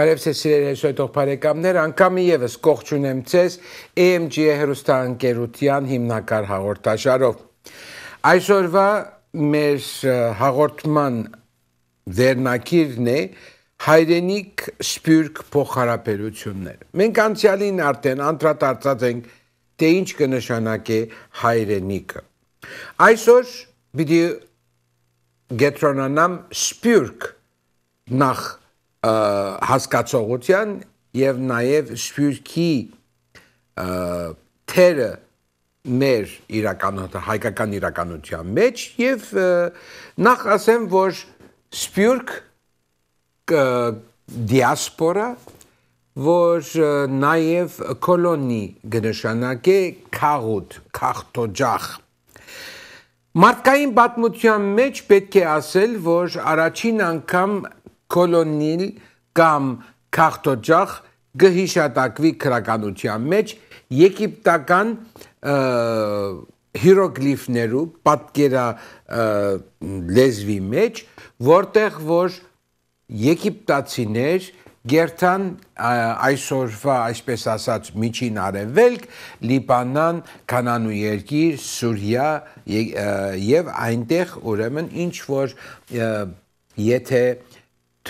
Բարև ձեզ սիրելի հյուսոյթող բարեկամներ, անգամի եւս կողջ ունեմ ձեզ AMG հերոստանգերության հիմնակար հաղորդաշարով։ Այսօրվա մեր հաղորդման վերնակիրն է հայրենիք սպյուրք փոխհարաբերություններ։ Մենք անցյալին արդեն անդրադարձած ենք թե ինչ կնշանակի հայրենիքը։ Այսօր պիտի գետրոնանամ սպյուրք նախ հասկացողության եւ նաեւ շփյուրքի թերը մեր իրականության հայկական իրականության մեջ եւ նախ ասեմ որ Սպյուրք դիասպորա որ նաև կոլոնի գնշանակ է քաղուտ քաղտոջախ մարդկային պատմության մեջ պետք է ասել որ առաջին անգամ կոլոնիլ կամ քաղտոջախ գհիշատակվի քրականության մեջ եգիպտական հիրոգլիֆներու պատկերա լեզվի մեջ, որտեղ որ եգիպտացիներ Գերտան այսօրվա այսպես ասած միջին արևելք, Լիբանան, Կանանու երկիր, Սուրիա եւ այնտեղ ուրեմն ինչ որ եթե և,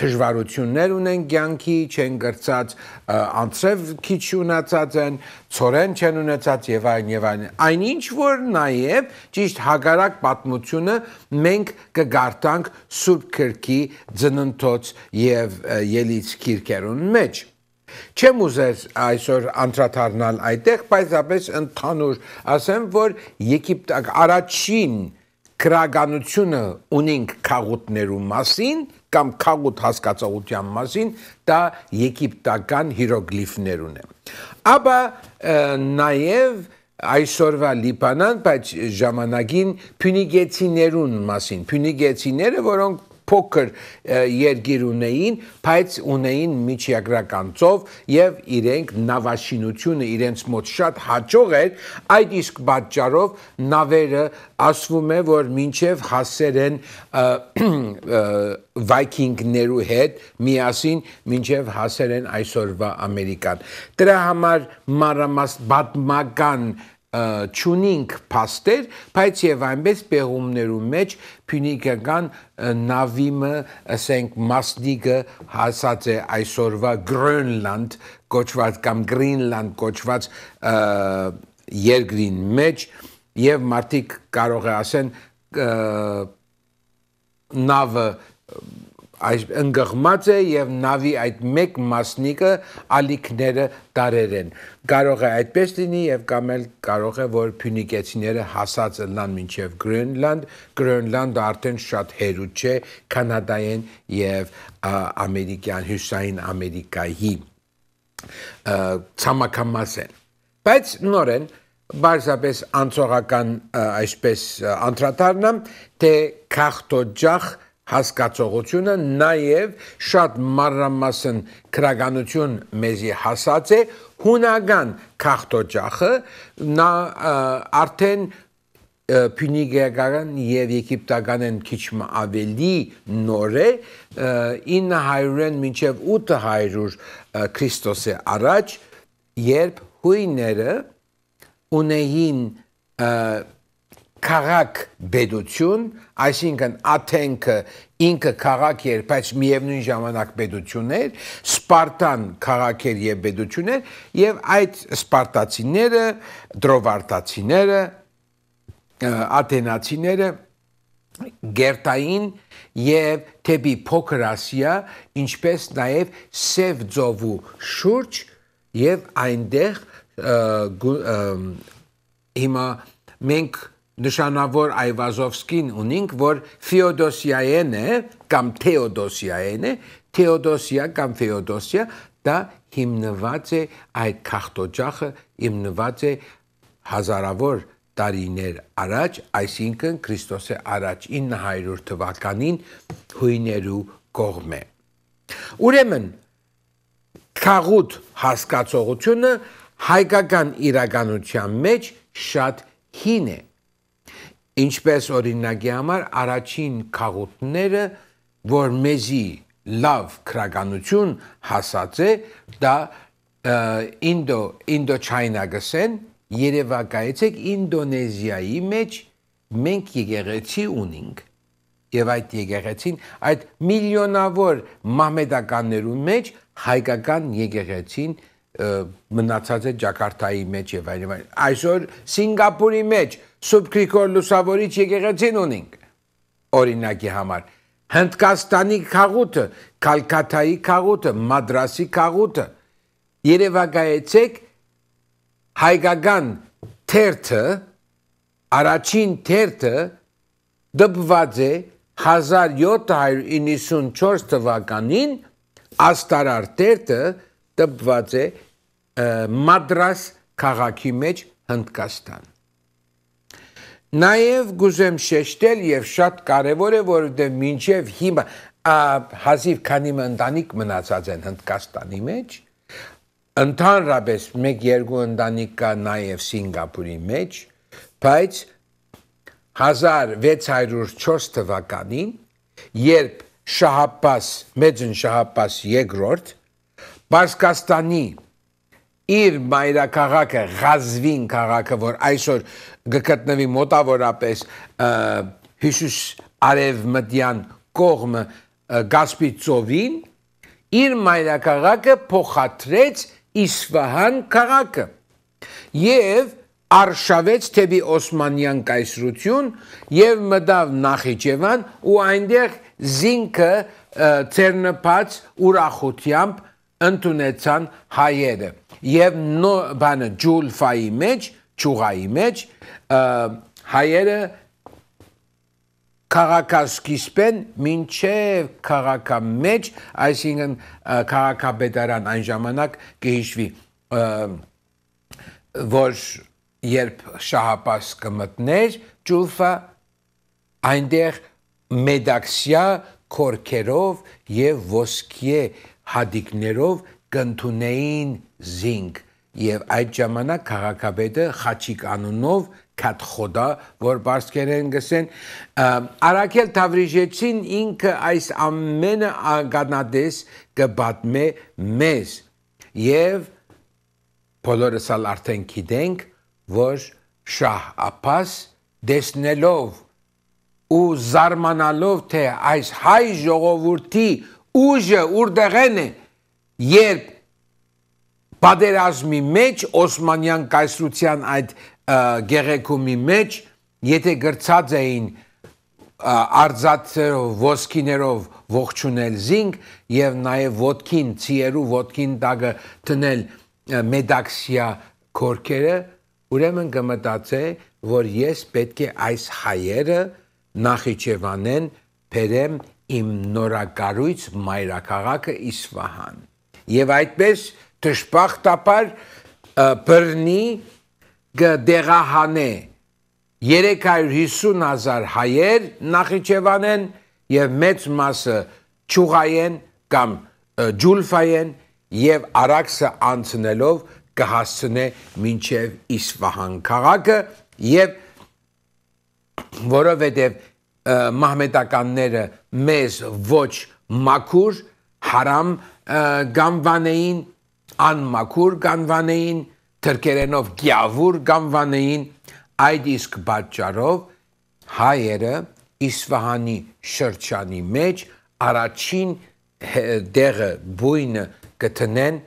դժվարություններ ունեն ցանկի, չեն գրծած, անցրև քիչ ունացած են, ծորեն չեն ունեցած եւ այն եւ այն։ Այնինչ որ նաեւ ճիշտ հագարակ պատմությունը մենք կգարտանք Սուրբ Քրկի ծննդոց եւ ելից քիրքերուն մեջ։ Չեմ ուզեր այսօր անդրադառնալ այդտեղ, պարզապես ընդհանուր ասեմ, որ Եգիպտ առաջին քրագանությունը ունենք քաղուտներու մասին, կամ քաղուտ հասկացողության մասին դա եգիպտական հիրոգլիֆներուն է։ Աբա նաև այսօրվա Լիբանան, բայց ժամանակին փյունիգեցիներուն մասին, փյունիգեցիները, որոնք փոքր երկիր ունեին, բայց ունեին միջիագրականцով եւ իրենք նավաշինությունը իրենց մոտ շատ հաջող էր, այդ իսկ պատճառով նավերը ասվում է, որ մինչև հասեր են վայքինգներու հետ միասին մինչև հասեր են այսօրվա Ամերիկան։ Դրա համար մարամաստ բադմական ճունինք փաստեր, բայց եւ այնպես պեղումներում մեջ փյունիկական նավիմը, ասենք մասնիկը հասած է այսօրվա Գրönland կոչված կամ Greenland կոչված երկրին մեջ եւ մարդիկ կարող է ասեն նավը այս ընկղմած է եւ նավի այդ մեկ մասնիկը ալիքները տարեր են կարող է այդպես լինի եւ կամ էլ կարող է որ փյունիկեցիները հասած ընան մինչեւ գրենլանդ գրենլանդը արդեն շատ հերու չէ կանադայեն եւ ամերիկյան հյուսային ամերիկայի ցամաքամաս են բայց նորեն բարձրապես անցողական այսպես անդրադառնամ թե քաղտոջախ հասկացողությունը նաև շատ մարրամասն քրագանություն մեզի հասած է հունական քաղտոջախը նա արդեն Փյունիկական եւ Եգիպտական են քիչ ավելի նոր է 900-ն մինչեւ 800 Քրիստոսի առաջ երբ հույները ունեին քաղաք բեդություն, այսինքն Աթենքը ինքը քաղաք էր, բայց միևնույն ժամանակ բեդություն էր, Սպարտան քաղաք էր եւ բեդություն էր, եւ այդ սպարտացիները, դրովարտացիները, աթենացիները գերտային եւ թեպի փոքր ասիա, ինչպես նաեւ Սև ծովու շուրջ եւ այնտեղ հիմա մենք նշանավոր Այվազովսկին ունենք, որ Ֆեոդոսիայեն է կամ Թեոդոսիայեն է, Թեոդոսիա կամ Ֆեոդոսիա դա հիմնված է այդ քաղտոջախը հիմնված է հազարավոր տարիներ առաջ, այսինքն Քրիստոսի առաջ 900 թվականին հույներու կողմ է։ Ուրեմն քաղուտ հասկացողությունը հայկական իրականության մեջ շատ հին է։ Ինչպես օրինակի համար առաջին քաղուտները, որ մեզի լավ քրագանություն հասած է, դա ինդո ինդոչայնա գսեն Երևակայեցեք Ինդոնեզիայի մեջ մենք եկեղեցի ունենք եւ այդ եկեղեցին այդ միլիոնավոր մահմեդականներուն մեջ հայկական եկեղեցին մնացած է Ջակարտայի մեջ եւ այլն այսօր Սինգապուրի մեջ այ, Սուրբ Գրիգոր Լուսավորիչ եկեղեցին ունենք օրինակի համար Հնդկաստանի քաղուտը, Կալկատայի քաղուտը, Մադրասի քաղուտը Երևակայեցեք հայկական թերթը առաջին թերթը դպված է 1794 թվականին աստարար տերտը դպված է մադրաս քաղաքի մեջ Հնդկաստան Նաև գուզեմ շեշտել եւ շատ կարեւոր է, որովհետեւ դե մինչեւ հիմա հազիվ քանի ընտանիք մնացած են Հնդկաստանի մեջ, ընդհանրապես 1-2 ընտանիք կա նաև Սինգապուրի մեջ, բայց 1604 թվականին, երբ Շահապաս, Մեծն Շահապաս 2-րդ Պարսկաստանի իր մայրաքաղաքը, Ղազվին քաղաքը, որ այսօր գկտնվի մոտավորապես Հիսուս արևմտյան կողմը Գասպիցովին, իր մայրաքաղաքը փոխադրեց Իսվահան քաղաքը։ Եվ արշավեց թեպի Օսմանյան կայսրություն եւ մտավ Նախիջևան ու այնտեղ զինքը ծերնփած ուրախությամբ ընդունեցան հայերը եւ նո բանը ջուլֆայի մեջ, ճուղայի մեջ հայերը քաղաքասկիզբեն մինչև քաղաքա մեջ, այսինքն քաղաքապետարան այն ժամանակ կհիշվի որ երբ շահապաս կմտներ ճուլֆը այնտեղ մեդաքսիա կորքերով եւ ոսկե հադիկներով կընդունեին զինք եւ այդ ժամանակ քաղաքապետը Խաչիկ անունով քաթխոդա, որ բարսկերեն գսեն, Արաքել Թավրիժեցին ինքը այս ամենը ագանադես կբատմե մեզ եւ բոլորս ալ արդեն գիտենք, որ շահ ապաս դեսնելով ու զարմանալով թե այս հայ ժողովրդի ուժը ուրդեղեն է երբ պատերազմի մեջ Օսմանյան կայսրության այդ գեղեցկումի մեջ եթե գրծած էին արձածերով ոսկիներով ողջունել զինք եւ նաեւ ոդկին ցիերու ոդկին տակը տնել մեդաքսիա կորքերը ուրեմն կմտածե որ ես պետք է այս հայերը նախիջևանեն բերեմ իմ նորակառույց մայրաքաղաքը Իսվահան եւ այդպես դժբախտաբար բռնի գդեղահանե 350000 հայեր նախիջևանեն եւ մեծ մասը ճուղայեն կամ ջուլֆայեն եւ արաքսը անցնելով կհասցնե մինչև Իսվահան քաղաքը եւ որովհետեւ մահմեդականները մեզ ոչ մաքուր հարամ գանվանեին, անմաքուր գանվանեին, թրկերենով գյավուր գանվանեին, այդ իսկ պատճառով հայերը Իսվահանի շրջանի մեջ առաջին դեղը բույնը գտնեն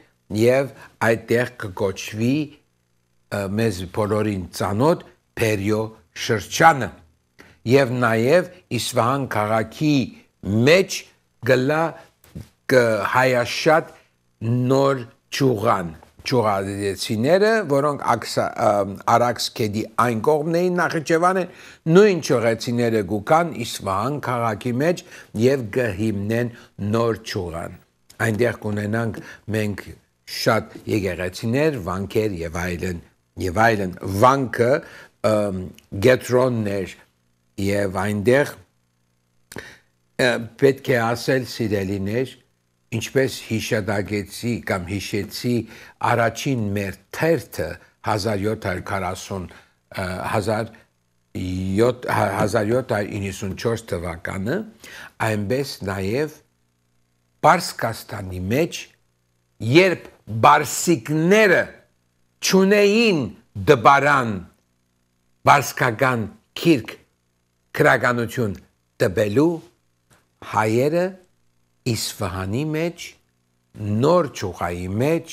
եւ այդտեղ կկոչվի մեզ բոլորին ցանոտ Պերյո շրջանը եւ նաեւ Իսվահան քաղաքի մեջ գլա հայաշատ նոր ճուղան ճուղազեցիները, որոնք Արաքս քեդի այն կողմն էին Նախիջևանը, նույն ճուղեցիները գուկան Իսվահան քաղաքի մեջ եւ գհիմնեն նոր ճուղան։ Այնտեղ կունենանք մենք շատ եգեգեցիներ, վանքեր եւ այլն, եւ այլն վանքը գետրոններ եւ այնտեղ պետք է ասել սիրելիներ ինչպես հիշադակեցի կամ հիշեցի առաջին մեր թերթը 1740 1794 թվականը այնպես նաև Պարսկաստանի մեջ երբ բարսիկները ճունեին դբարան բարսկական քիրք քրագանություն տբելու հայերը Իսֆահանի մեջ նոր ճուղայի մեջ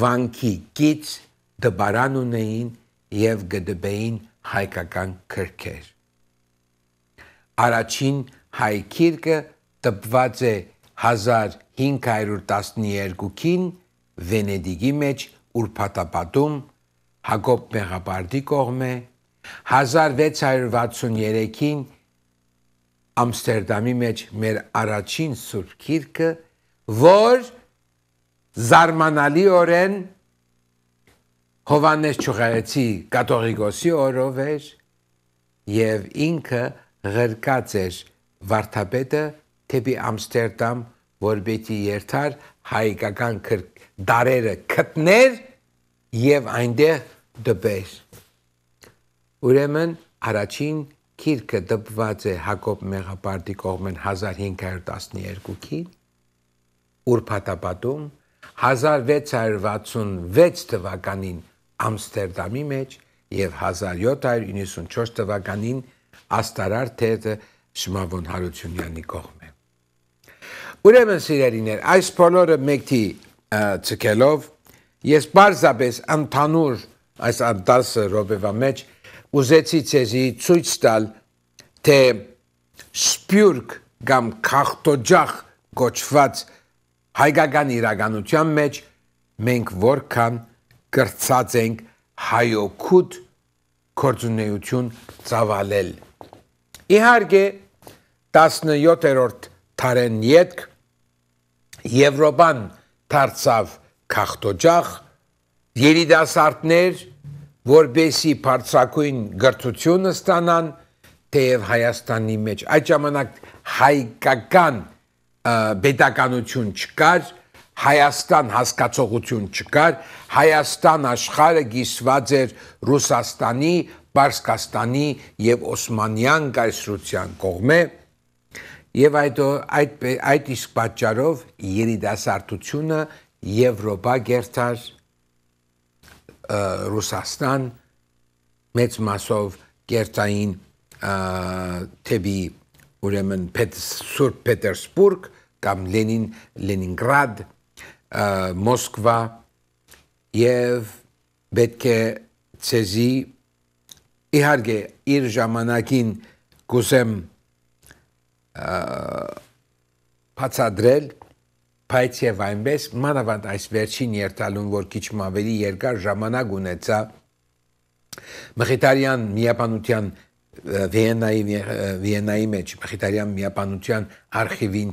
վանկի գից դբարան ունեին եւ գդբեին հայկական քրքեր։ Արաջին հայ քիրկը տպված է 1512-ին Վենեդիգի մեջ ուրփաթապատում Հակոբ Մեղաբարդի կողմը 1663-ին Ամստերդամի մեջ մեր առաջին Սուրբ Գիրքը, որ զարմանալիորեն Հովանես Չուղարեցի կաթողիկոսի օրով էր եւ ինքը ղրկած էր վարդապետը թեպի Ամստերդամ, որբեթի երթար հայկական դարերը գտներ եւ այնտեղ դպեր։ Ուրեմն առաջին Քիրքը դպված է Հակոբ Մեղապարտի կողմեն 1512-ին, ուրփաթապատում 1666 թվականին Ամստերդամի մեջ եւ 1794 թվականին Աստարար թերթը Շմավոն Հարությունյանի կողմը։ Ուրեմն սիրելիներ, այս բոլորը մեկտի ցկելով ես բարձապես ընդանուր այս 10 րոպեվա մեջ ուզեցի ցեզի ցույց տալ թե սպյուրք կամ քաղտոջախ գոչված հայկական իրականության մեջ մենք որքան կրծած ենք հայոքուտ կորձունեություն ծավալել։ Իհարկե 17-րդ տարեն յետք Եվրոպան դարձավ քաղտոջախ երիտասարդներ որբեսի բարձակույն գրծությունը ստանան թեև Հայաստանի մեջ այդ ժամանակ հայկական պետականություն չկար Հայաստան հասկացողություն չկար Հայաստան աշխարհը գիսված էր Ռուսաստանի, Պարսկաստանի եւ Օսմանյան կայսրության կողմէ եւ այդ այդ այդ իսկ պատճառով երիտասարդությունը Եվրոպա գերտար Ռուսաստան մեծ մասով գերտային թեբի ուրեմն Սուրբ Պետերսբուրգ կամ Լենին Լենինգրադ Մոսկվա եւ պետք է ցեզի իհարկե իր ժամանակին գուսեմ բացադրել Բայց եւ այնպես մանավանդ այս վերջին երթալուն, որ քիչ ավելի երկար ժամանակ ունեցա Մխիթարյան միապանության Վիեննայի Վիեննայի մեջ Մխիթարյան միապանության արխիվին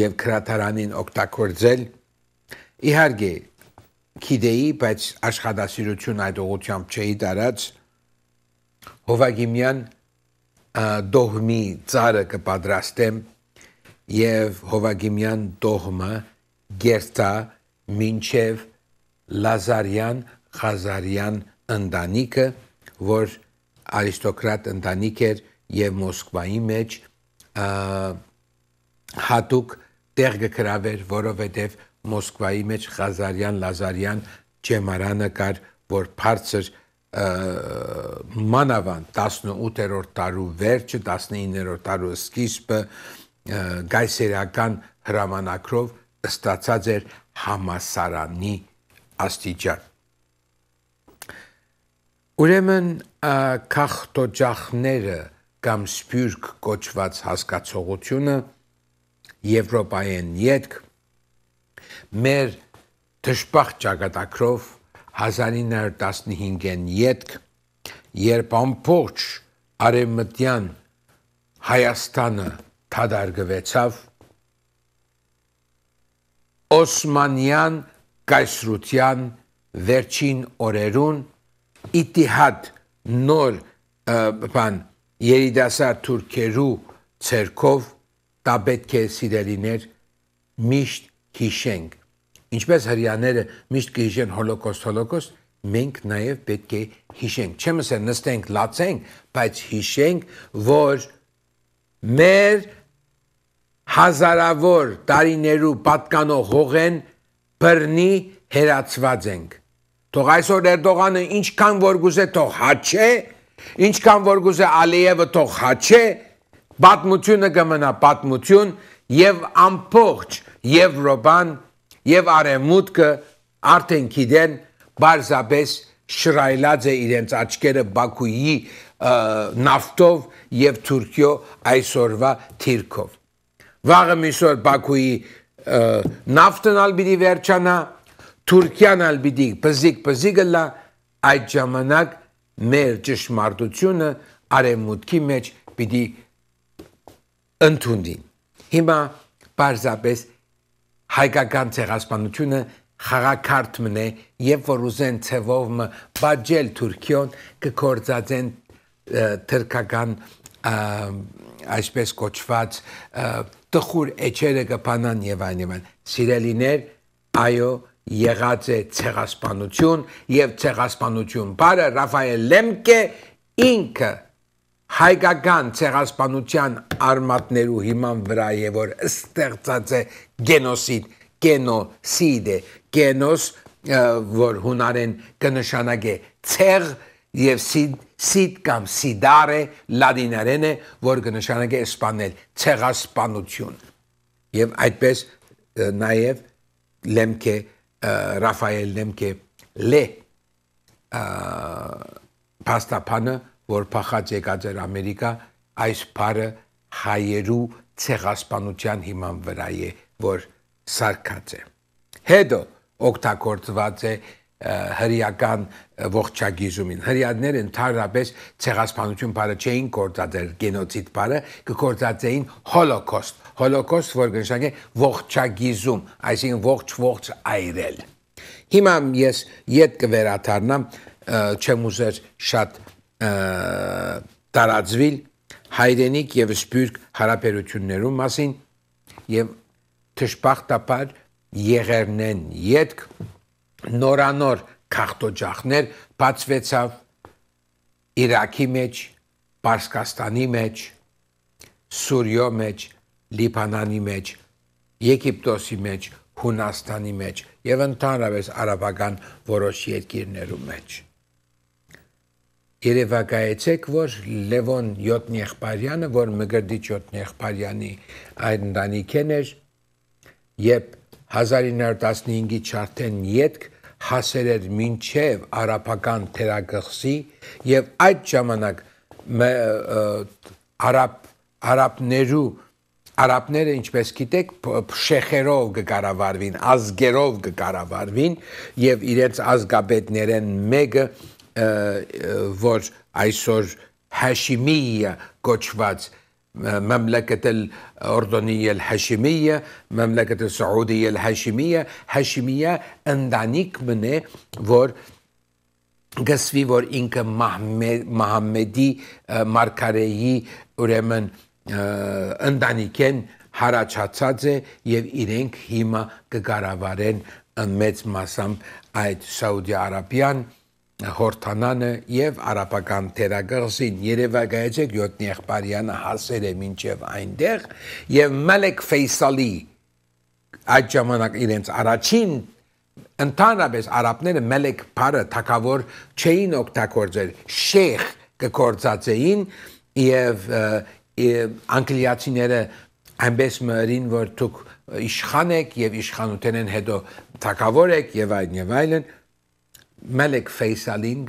եւ քրատարանին օգտագործել իհարկե գիտեի, բայց աշխատասիրություն այդ ուղությամբ չէի տարած Հովագիմյան դողմի ծարը կպատրաստեմ եւ Հովագիմյան դողմը գերտա մինչև Լազարյան Խազարյան ընտանիքը, որ արիստոկրատ ընտանիք էր եւ Մոսկվայի մեջ հատուկ տեղ գկրավեր, որովհետև Մոսկվայի մեջ Ղազարյան, Լազարյան ճեմարանը կար, որ բարձր մանավան 18-րդ տարու վերջը, 19-րդ տարու սկիզբը գայսերական հրամանակրով ստացած էր համասարանի աստիճան։ Ուրեմն քաղտոջախները կամ սպյուրք կոչված հասկացողությունը եվրոպայեն յետք մեր դժբախտ ճակատագրով 1915-ին յետք երբ ամբողջ արևմտյան Հայաստանը թադարգվեցավ Օսմանյան կայսրության վերջին օրերուն Իտիհադ նոր բան երիտասարդ թուրքերու ցերկով դա պետք է սիրելիներ միշտ հիշենք ինչպես հрьяաները միշտ կհիշեն հոլոկոստ հոլոկոստ մենք նաև պետք է հիշենք չեմ ասել նստենք լացենք բայց հիշենք որ մեր հազարավոր տարիներու պատկանող հողեն բռնի հերացված ենք։ Թող այսօր Էրդողանը ինչքան որ գուզե թող հաչե, ինչքան որ գուզե Ալիևը թող հաչե, պատմությունը կմնա պատմություն եւ ամբողջ Եվրոպան եւ արևմուտքը արդեն գիտեն բարձաբես շրայլած է իրենց աչքերը Բաքուի նավթով եւ Թուրքիո այսօրվա թիրքով վաղը միսօր Բաքուի նավթն ալբիդի վերջանա, Թուրքիան ալբիդի բզիկ բզիկը լա այդ ժամանակ մեր ճշմարտությունը արևմուտքի մեջ պիտի ընդունին։ Հիմա պարզապես հայկական ցեղասպանությունը խաղակարտ մնե եւ որ ուզեն ցևով բաժել Թուրքիոն կկործածեն թրքական այսպես կոչված և, տխուր էջերը կփանան եւ այն եւ այն։ Սիրելիներ, այո, եղած է ցեղասպանություն եւ ցեղասպանություն բարը Ռաֆայել Լեմկե ինքը հայկական ցեղասպանության արմատներու հիման վրա է որ ստեղծած է գենոսիդ գենոսիդը գենոս որ հունարեն կնշանակե ցեղ եւ սիդ Սիդ կամ սիդարը լատիներեն է, որ կնշանակի սպանել, ցեղասպանություն։ Եվ այդպես նաև Լեմկե Ռաֆայել Լեմկե Լե Պաստապանը, որ փախած եկած էր Ամերիկա, այս բարը հայերու ցեղասպանության հիման վրա է, որ սարկած է։ Հետո օգտագործված է հրեական ողջագիզումին։ Հրեաները ընդհանրապես ցեղասպանություն բառը չէին կործածել, գենոցիդ բառը կկործածեին հոլոկոստ։ Հոլոկոստ որ գնշանե ողջագիզում, այսինքն ողջ ողջ այրել։ Հիմա ես իդ կվերաթարնամ չեմ ուզեր շատ տարածվել հայրենիք եւ սպյուրք հարաբերություններում մասին եւ թշպախտապար եղերնեն յետք եդ նորանոր քաղտոջախներ բացվեցավ Իրաքի մեջ, Պարսկաստանի մեջ, Սուրյո մեջ, Լիբանանի մեջ, Եգիպտոսի մեջ, Հունաստանի մեջ եւ ընդհանրապես արաբական որոշ երկիրներում մեջ։ Երևակայեցեք, որ Լևոն 7 Նեխբարյանը, որ Մգրդի 7 Նեխբարյանի այն ընտանիքն էր, երբ 1915-ի չարթեն յետք հասել էր մինչև արաբական թերագղսի եւ այդ ժամանակ արաբ արաբներու արաբները ինչպես գիտեք շեխերով կկարավարվին ազգերով կկարավարվին եւ իրենց ազգաբետներեն մեկը որ այսօր հաշիմիա կոչված مملكة الأردنية الهاشمية مملكة السعودية الهاشمية هاشمية اندانيك منه որ գսվի որ ինքը Մահմեդի մարգարեի ուրեմն ընդանիքեն հարաճացած է եւ իրենք հիմա կգարավարեն մեծ մասամբ այդ Սաուդի Արաբիան հորթանանը եւ արաբական թերագղզին Երևանայեցեք 7 եղբարյանը հասել է մինչեւ այնտեղ եւ Մալեք Ֆեյսալի այդ ժամանակ իրենց առաջին ընդհանրապես արաբները Մալեք Փարը թակավոր չէին օգտագործել շեխ կգործածեին եւ անգլիացիները այնպես մերին որ դուք իշխան եք եւ իշխանութեն հետո թակավոր եք եւ այն եւ այլն այլ, այլ, այլ, այլ, այլ, այլ, այլ, այլ, այլ Մելեք Ֆեյսալին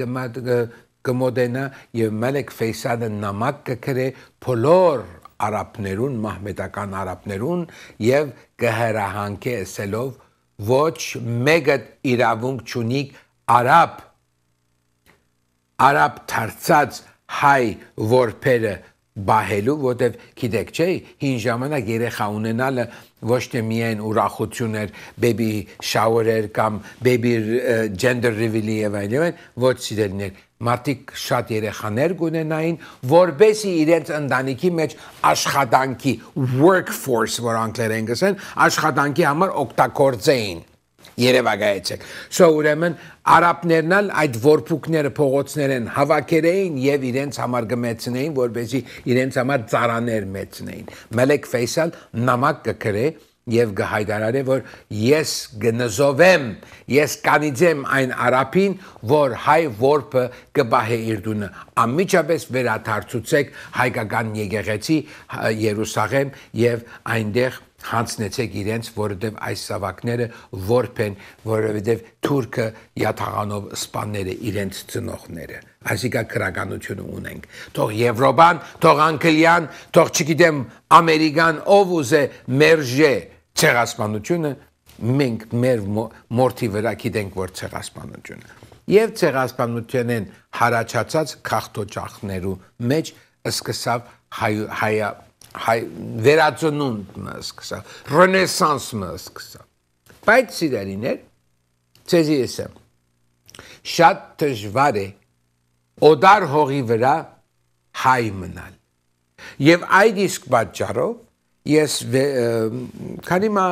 կմոդենա եւ Մելեք Ֆեյսալը նամակ կգրե փոլոր արաբներուն, մահմեդական արաբներուն եւ կհրահանգե ասելով ոչ մեկը իրավունք չունի արաբ արաբ դարձած հայ որբերը բահելու, որտեվ գիտեք չէ, հին ժամանակ երեխա ունենալը ոչ թե միայն ուրախություն էր baby shower-էր կամ baby gender reveal-ի եւ այլն, ոչ սիրելիներ, մարդիկ շատ երեխաներ կունենային, որբեսի իրենց ընտանիքի մեջ աշխատանքի workforce, որ անգլերեն գսեն, աշխատանքի համար օգտագործեին Երևակայեցեք։ So ուրեմն արաբներն էլ այդ որփուկները փողոցներ են հավաքերեին եւ իրենց համար գմեցնեին, որբեզի իրենց համար ծարաներ մեծնեին։ Մելեք Ֆեյսալ նամակ կգրե եւ գհայտարարե որ ես գնզովեմ ես կանիցեմ այն արապին որ հայ որբը կբահե իր դունը ամիջապես վերաթարցուցեք հայկական եկեղեցի Երուսաղեմ եւ այնտեղ հանցնեցեք իրենց, որովհետև այս սավակները որբ են, որովհետև Թուրքը յաթաղանով սպաները իրենց ծնողները։ Այսինքն քրականությունը ունենք։ Թող Եվրոպան, թող Անգլիան, թող չգիտեմ Ամերիկան ով ուզե մերժե ցեղասպանությունը, մենք մեր մորթի վրա գիտենք որ ցեղասպանությունը։ Եվ ցեղասպանությունեն հարաճած քաղտոճախներու մեջ սկսավ հայ հայ հայ վերածնունդն է սկսա, ռենեսանսն է սկսա։ Բայց սիրելիներ, ցեզի եսեմ։ Շատ դժվար է օդար հողի վրա հայ մնալ։ Եվ այդ իսկ պատճառով ես քանի մա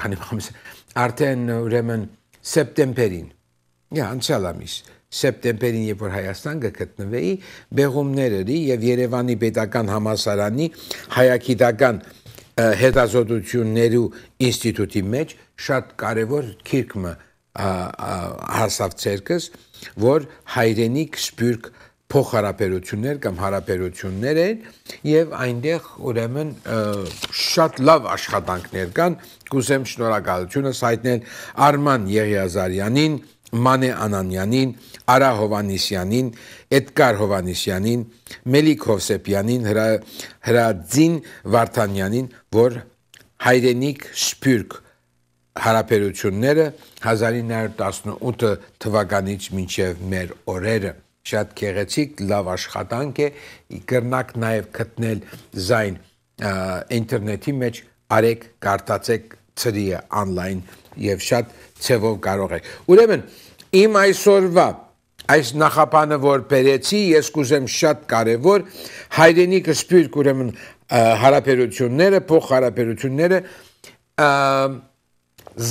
քանի մամս արդեն ուրեմն սեպտեմբերին, յա անցյալ ամիս սեպտեմբերին, երբ որ Հայաստան գտնվեի, բեղումներ էի եւ Երևանի Պետական Համալսարանի հայագիտական հետազոտությունների ինստիտուտի մեջ շատ կարևոր քիրքը հասավ ցերկս, որ հայրենիք սպյուրք փոխհարաբերություններ կամ հարաբերություններ են եւ այնտեղ ուրեմն շատ լավ աշխատանքներ կան կուզեմ շնորհակալությունը հայտնել Արման Եղիազարյանին Մանե Անանյանին, Արա Հովանիսյանին, Էդգար Հովանիսյանին, Մելիք Հովսեփյանին, Հրա Հրաձին Վարդանյանին, որ հայրենիք Սփյուռք հարաբերությունները 1918 թվականից մինչև մեր օրերը շատ քեղեցիկ լավ աշխատանք է կրնակ նաև գտնել զայն ինտերնետի մեջ արեք կարտացեք ծրի է on-line եւ շատ ցևով կարող է։ Ուրեմն իմ այսօրվա այս նախապանը որ բերեցի, ես կուզեմ շատ կարևոր հայրենիքը սպյուրք ուրեմն հարաբերությունները, փող հարաբերությունները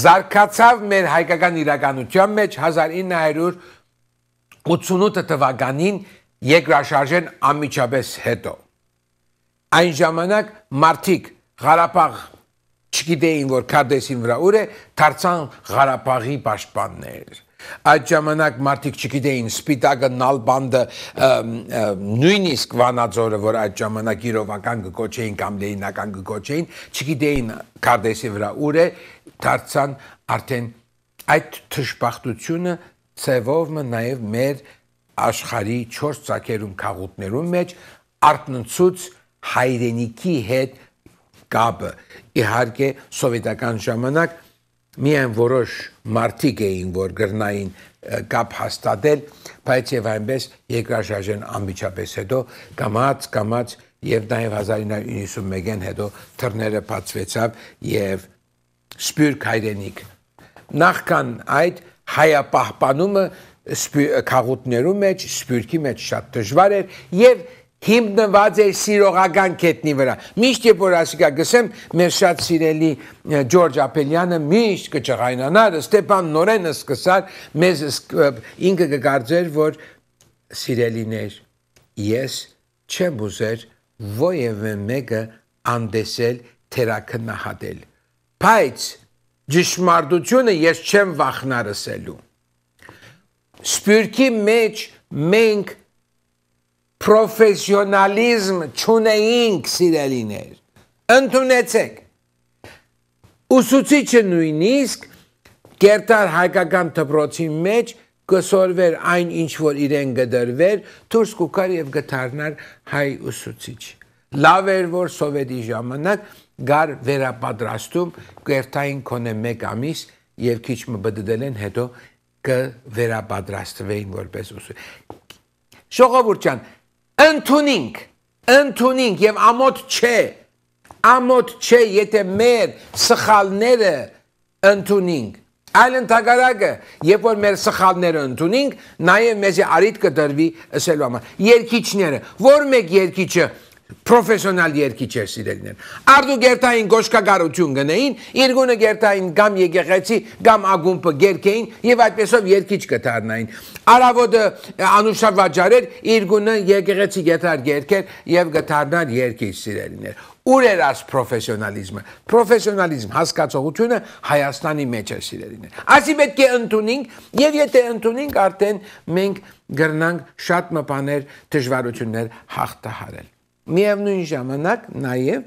զարգացավ մեր հայկական իրականության մեջ 1988 թվականին երկրաշարժեն անմիջապես հետո։ Այն ժամանակ մարդիկ Ղարաբաղ չգիտեին որ Քադեսին վրա ուր է դարձան Ղարաբաղի պաշտպաններ այդ ժամանակ մարդիկ չգիտեին Սպիտակը Նալբանդը նույնիսկ Վանաձորը որ այդ ժամանակ իրովական գոչեին կամ լեինական գոչեին չգիտեին Քադեսի վրա ուր է դարձան արդեն այդ ճշփախտությունը ծևովը նաև մեր աշխարհի 4 ցակերում քաղուտներում մեջ արտնցուց հայրենիքի հետ կապը։ Իհարկե սովետական ժամանակ միայն որոշ մարտիկ էին, որ գրնային կապ հաստատել, բայց եւ այնպես երկրաշարժեն ամիջապես հետո կամած կամած եւ նաեւ 1991-ին հետո թռները բացվեցավ եւ սպյուր քայրենիք նախքան այդ հայապահպանումը խաղուտներու մեջ, սպյուրքի մեջ շատ դժվար էր եւ հիմնված էր սիրողական կետնի վրա։ Միշտ երբ որ ասիկա գսեմ, մեր շատ սիրելի Ջորջ Ապելյանը միշտ կճղայնանար, Ստեփան Նորենը սկսար մեզ ինքը կգարձեր, որ սիրելիներ, ես չեմ ուզեր ոևէ մեկը անդեսել թերակնահատել։ Բայց ճշմարտությունը ես չեմ վախնարսելու։ Սպյուրքի մեջ մենք պրոֆեսիոնալիզմ չունեինք սիրելիներ։ Ընտունեցեք։ Ուսուցիչը նույնիսկ կերտար հայկական դպրոցի մեջ կսորվեր այն ինչ որ իրեն գդրվեր, դուրս կուկար եւ գտարնար հայ ուսուցիչ։ Լավ էր որ սովետի ժամանակ գար վերապատրաստում կերտային կոնե 1 ամիս եւ քիչ մբդդել են հետո կվերապատրաստվեին որպես ուսուցիչ։ Շողովուրդ ջան, ընդունենք, ընդունենք եւ ամոթ չէ, ամոթ չէ, եթե մեր սխալները ընդունենք։ Այլ ընդհակարակը, երբ որ մեր սխալները ընդունենք, նաև մեզի արիտ կդրվի ասելու համար։ Երկիչները, որ մեկ երկիչը պրոֆեսիոնալ երկիչեր սիրելներ։ Արդուգերտային գոշկագարություն գնային, երկունը գերտային կամ եկեղեցի կամ ագումբը գերքեին եւ այդպեսով երկիչ կդառնային։ Արավոդը անուշավ վաճարեր, երկունը եկեղեցի գետար գերքեր եւ գտարնար երկիչ սիրելներ։ Ուր էր աս պրոֆեսիոնալիզմը։ Պրոֆեսիոնալիզմ հասկացողությունը Հայաստանի մեջ է սիրելիներ։ Ասի պետք է ընդունենք եւ եթե ընդունենք արդեն մենք գրնանք շատ մպաներ դժվարություններ հաղթահարել միևնույն ժամանակ նաև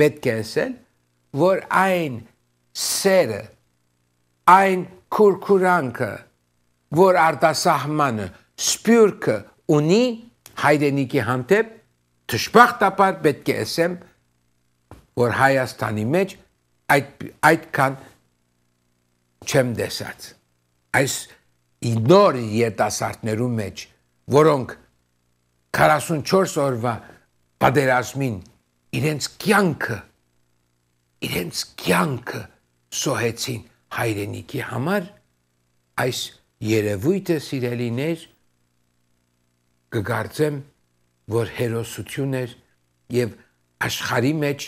պետք է ասել, որ այն սերը, այն քուրքուրանքը, որ արտասահմանը սպյուրքը ունի հայրենիքի հանդեպ ճշմարտաբար պետք է ասեմ որ Հայաստանի մեջ այդ այդքան չեմ դեսած այս նոր երիտասարդներու մեջ որոնք 44 օրվա որ պատերազմին իրենց կյանքը իրենց կյանքը սոհեցին հայրենիքի համար այս երևույթը սիրելիներ կգարցեմ որ հերոսություն էր եւ աշխարի մեջ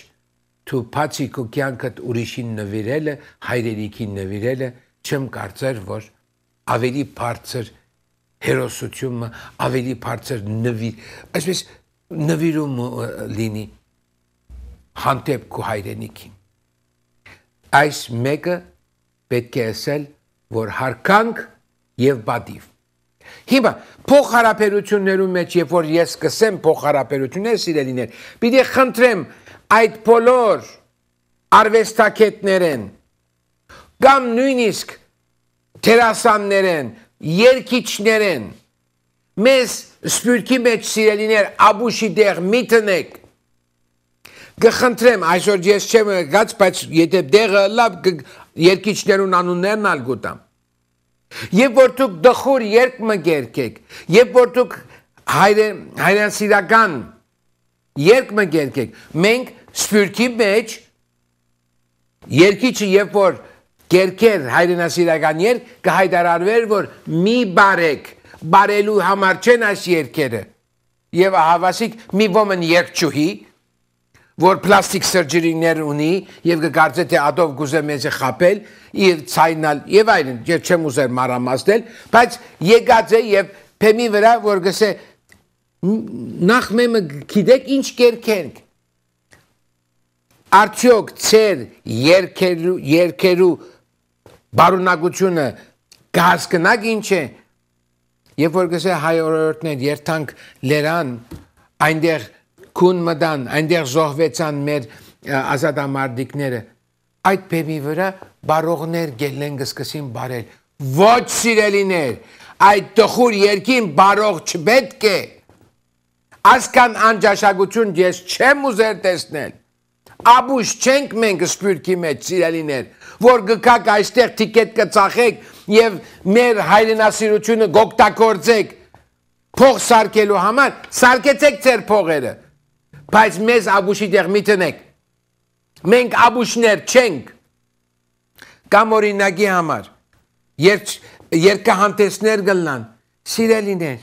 դու բացի քո կյանքդ ուրիշին նվիրելը հայրենիքին նվիրելը չեմ կարծեր որ ավելի բարձր հերոսությունը ավելի բարձր նվիր այսպես նվիրում լինի հանդեպ քո հայրենիքին։ Այս մեկը պետք է ասել, որ հարկանք եւ բադիվ։ Հիմա փոխհարաբերություններում մեջ, երբ որ ես կսեմ փոխհարաբերություններ, սիրելիներ, պիտի խնդրեմ այդ բոլոր արվեստակետներեն կամ նույնիսկ դերասաններեն, երկիչներեն մեզ Սպյուրքի մեջ սիրելիներ աբուշի դեղ մի տնեք։ Գխնդրեմ, այսօր ես չեմ գած, բայց եթե դեղը լավ երկիչներուն անուններն ալ գուտամ։ Եվ որ դուք դխուր երկ մը գերքեք, եվ որ դուք հայրենսիրական երկ մը գերքեք, մենք սպյուրքի մեջ երկիչը եվ որ գերքեր հայրենասիրական երկ կհայտարարվեր, որ մի բարեք բարելու համար չեն այս երկերը։ Եվ հավասիկ մի ոմն երկչուհի, որ պլաստիկ սերջրիներ ունի եւ կգարձե թե ադով գուզե մեզ խապել եւ ցայնալ եւ այլն։ Ես չեմ ուզեր մարամասնել, բայց եկած է եւ փեմի վրա որ գսե նախ մեմը գիտեք ինչ կերքենք արդյոք ծեր երկերու երկերու բարունակությունը գազկնակ ինչ է Երբ որ գսե հայ օրորտներ երթանք լերան, այնտեղ քուն մտան, այնտեղ զոհվեցան մեր ազատամարտիկները, այդ բեմի վրա բարողներ գելեն գսկսին բարել։ Ոչ սիրելիներ, այդ տխուր երկին բարող չպետք է։ Ասկան անջաշագություն ես չեմ ուզեր տեսնել։ Աբուշ չենք մենք սպյուրքի մեջ սիրելիներ, որ գկակ այստեղ թիկետ կծախեք եւ մեր հայրենասիրությունը գոկտակորձեք փող սարկելու համար, սարկեցեք ձեր փողերը։ Բայց մեզ աբուշի դեղ մի տնեք։ Մենք աբուշներ չենք։ Կամ օրինակի համար երբ երկհանտեսներ գլնան, սիրելիներ,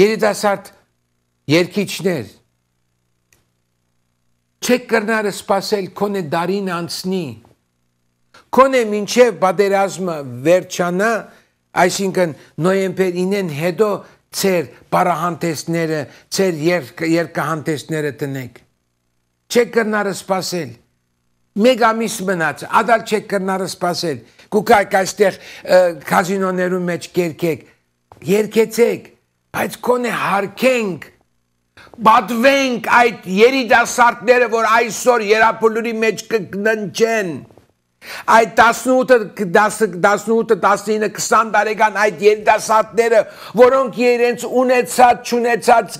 երիտասարդ երկիչներ, չեք կրնարը սпасել, կոնե դարին անցնի, Կոնե մինչև պատերազմը վերջանա, այսինքն նոյեմբեր 9-ին հետո ծեր բարահանտեսները, ծեր երկհանտեսները տնեք։ Չեք կրնարը սпасել։ Մեկ ամիս մնաց, ադալ չեք կրնարը սпасել։ Կուկայք այստեղ կազինոներում մեջ կերկեք, երկեցեք, բայց կոնե հարկենք բադվենք այդ երիտասարդները, որ այսօր երապոլուրի մեջ կգննջեն։ կկ Այդ 18-ը 18-ը 19-ը 20 տարեկան այդ երիտասարդները, որոնք իրենց ունեցած չունեցած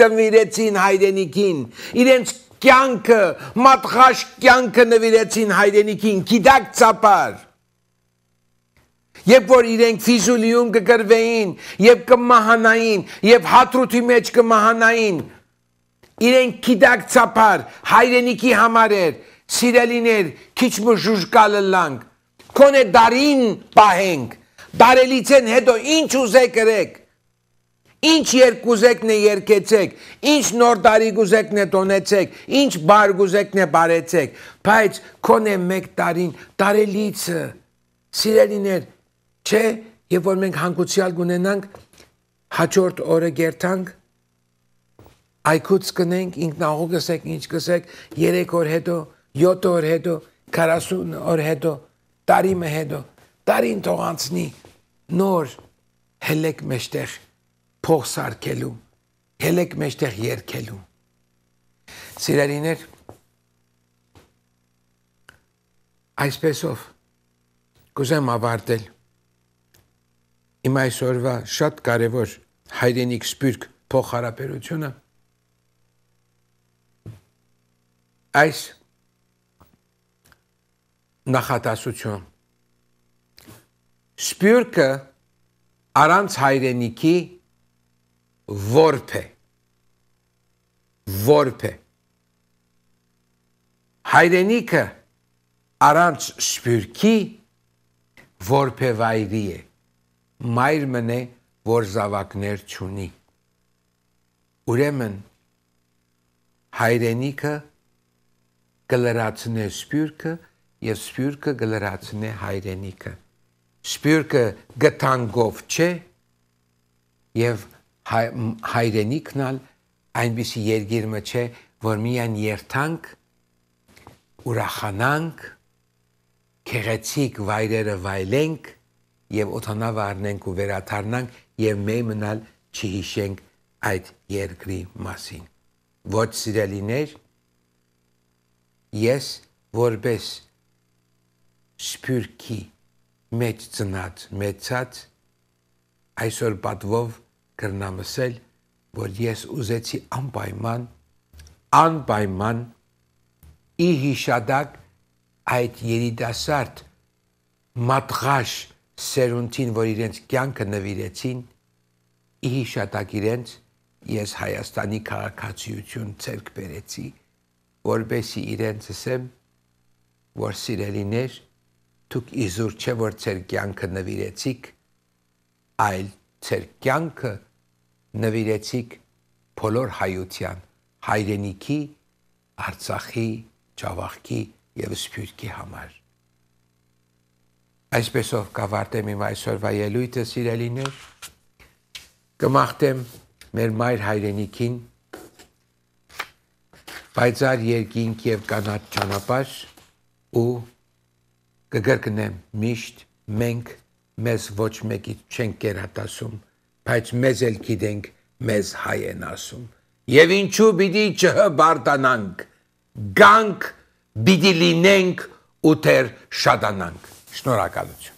տվիրեցին հայրենիքին, իրենց կյանքը, մատխաշ կյանքը նվիրեցին հայրենիքին, գիտակ ծապար։ Երբ որ իրենք ֆիզուլիում կգրվեին, եւ կմահանային, եւ հատրութի մեջ կմահանային, իրենք գիտակ ծապար հայրենիքի համար էր սիրելիներ, քիչ մժուժկալը լանք։ Կոնե դարին պահենք։ Բարելիցեն հետո ինչ ուզեք գրեք։ Ինչ երկուզեկն է երկեցեք, ինչ նոր տարի գուզեկն է տոնեցեք, ինչ բար գուզեկն է բարեցեք, բայց կոնե մեկ տարին տարելիցը սիրելիներ, չէ, եւ որ մենք հանգուցյալ գունենանք, հաջորդ օրը գերտանք, այկուց կնենք, ինքնաղուկս եք, ինչ կսեք, 3 օր հետո 7 օր հետո 40 օր հետո տարի մը հետո տարին թող անցնի նոր հելեք մեջտեղ փող սարքելու հելեք մեջտեղ երկելու սիրելիներ այսպեսով կուզեմ ավարտել իմ այսօրվա շատ կարևոր հայրենիք սպիրկ փոխհարաբերությունը այս նախատասություն։ Սպյուրքը առանց հայրենիքի որբ է։ Որբ է։ Հայրենիքը առանց սպյուրքի որբ է վայրի է։ Մայր մնե որ զավակներ չունի։ Ուրեմն հայրենիքը կլրացնե սպյուրքը եւ սպյուրքը գլրացնե հայրենիքը։ Սպյուրքը գտանգով չէ եւ հայ, հայրենիքն ալ այնպիսի երգիրը չէ, որ միայն երթանք ուրախանանք քերեցիկ վայրերը վայելենք եւ օթանավ առնենք ու վերաթարնանք եւ մեմնալ չհիշենք այդ երկրի մասին ոչ սիրելիներ ես որպես սփյուրքի մեջ ծնած, մեծած այսօր պատվով կրնամ ասել, որ ես ուզեցի անպայման անպայման ի հիշադակ այդ երիտասարդ մատղաշ սերունդին, որ իրենց կյանքը նվիրեցին, ի հիշատակ իրենց ես Հայաստանի քաղաքացիություն ցերկ բերեցի, որբեսի իրենց ասեմ, որ սիրելիներ դուք իզուր չէ որ ձեր կյանքը նվիրեցիք, այլ ձեր կյանքը նվիրեցիք բոլոր հայության, հայրենիքի, Արցախի, Ճավախքի եւ Սփյուռքի համար։ Այսպեսով կավարտեմ իմ այսօրվա ելույթը, սիրելիներ։ Կմաղթեմ մեր մայր հայրենիքին պայծառ երկինք եւ կանաչ ճանապարհ ու կգրկնեմ միշտ մենք մեզ ոչ մեկի չենք կերատասում, բայց մեզ էլ գիտենք մեզ հայ են ասում։ Եվ ինչու պիտի չհբարտանանք, գանք, պիտի լինենք ու թեր շատանանք։ Շնորհակալություն։